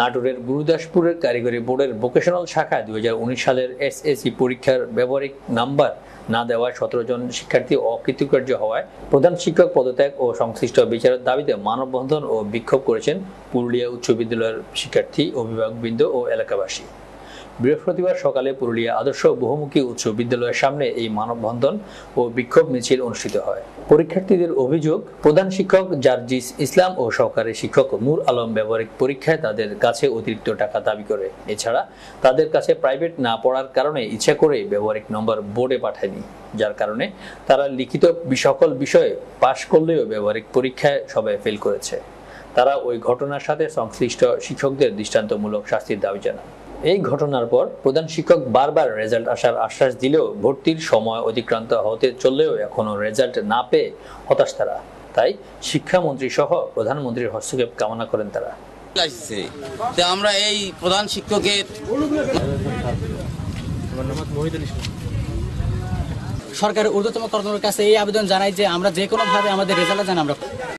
নাটোরের গুরুদাসপুরের কারিগরি বোর্ডের ভোকেশনাল শাখা দুই সালের এসএসসি পরীক্ষার ব্যবহারিক নাম্বার না দেওয়ায় সতেরো জন শিক্ষার্থী অকৃতকার্য হওয়ায় প্রধান শিক্ষক পদত্যাগ ও সংশ্লিষ্ট বিচারের দাবিতে মানববন্ধন ও বিক্ষোভ করেছেন পুরুলিয়া উচ্চ বিদ্যালয়ের শিক্ষার্থী অভিভাবকবৃন্দ ও এলাকাবাসী বৃহস্পতিবার সকালে পুরুলিয়া আদর্শ বহুমুখী উচ্চ বিদ্যালয়ের সামনে এই মানববন্ধন ও বিক্ষোভ মিছিল অনুষ্ঠিত হয় পরীক্ষার্থীদের অভিযোগ প্রধান শিক্ষক জার্জিস ইসলাম ও সহকারী শিক্ষক নূর আলম ব্যবহারিক পরীক্ষায় তাদের কাছে অতিরিক্ত টাকা দাবি করে এছাড়া তাদের কাছে প্রাইভেট না পড়ার কারণে ইচ্ছা করে ব্যবহারিক নম্বর বোর্ডে পাঠায়নি যার কারণে তারা লিখিত সকল বিষয়ে পাশ করলেও ব্যবহারিক পরীক্ষায় সবাই ফেল করেছে তারা ওই ঘটনার সাথে সংশ্লিষ্ট শিক্ষকদের দৃষ্টান্তমূলক শাস্তির দাবি জানায় এই ঘটনার পর প্রধান শিক্ষক বারবার রেজাল্ট আসার আশ্বাস দিলেও ভর্তির সময় অতিক্রান্ত হতে চললেও এখনও রেজাল্ট না পেয়ে হতাশ তারা তাই শিক্ষামন্ত্রী সহ প্রধানমন্ত্রীর হস্তক্ষেপ কামনা করেন তারা আমরা এই প্রধান শিক্ষকের সরকারের ঊর্ধ্বতম কর্তৃপক্ষের কাছে এই আবেদন জানাই যে আমরা যে কোনোভাবে আমাদের রেজাল্ট জানাই আমরা